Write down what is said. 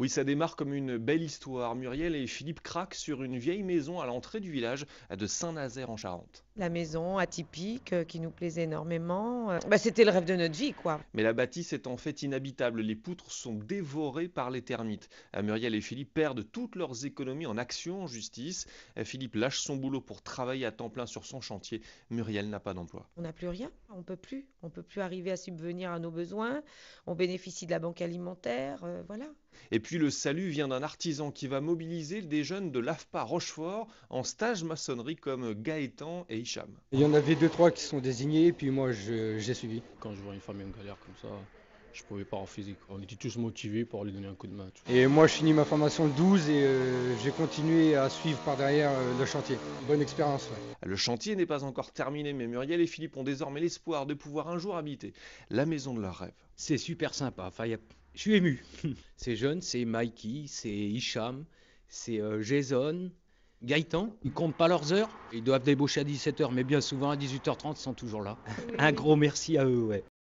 Oui, ça démarre comme une belle histoire. Muriel et Philippe craquent sur une vieille maison à l'entrée du village de Saint-Nazaire en Charente. La maison atypique euh, qui nous plaisait énormément. Euh, bah, C'était le rêve de notre vie, quoi. Mais la bâtisse est en fait inhabitable. Les poutres sont dévorées par les termites. Euh, Muriel et Philippe perdent toutes leurs économies en action en justice. Philippe lâche son boulot pour travailler à temps plein sur son chantier. Muriel n'a pas d'emploi. On n'a plus rien. On peut plus. On peut plus arriver à subvenir à nos besoins. On bénéficie de la banque alimentaire. voilà puis le salut vient d'un artisan qui va mobiliser des jeunes de l'AFPA Rochefort en stage maçonnerie comme Gaëtan et Hicham. Il y en avait deux, trois qui sont désignés, puis moi j'ai suivi. Quand je vois une famille en galère comme ça, je pouvais pas en physique. On était tous motivés pour lui donner un coup de main. Et moi, je finis ma formation le 12 et euh, j'ai continué à suivre par derrière euh, le chantier. Bonne expérience. Ouais. Le chantier n'est pas encore terminé, mais Muriel et Philippe ont désormais l'espoir de pouvoir un jour habiter la maison de leurs rêves. C'est super sympa. Enfin, je suis ému. c'est jeune, c'est Mikey, c'est Hicham, c'est euh, Jason. Gaëtan, ils ne comptent pas leurs heures, ils doivent débaucher à 17h, mais bien souvent à 18h30, ils sont toujours là. un gros merci à eux, ouais.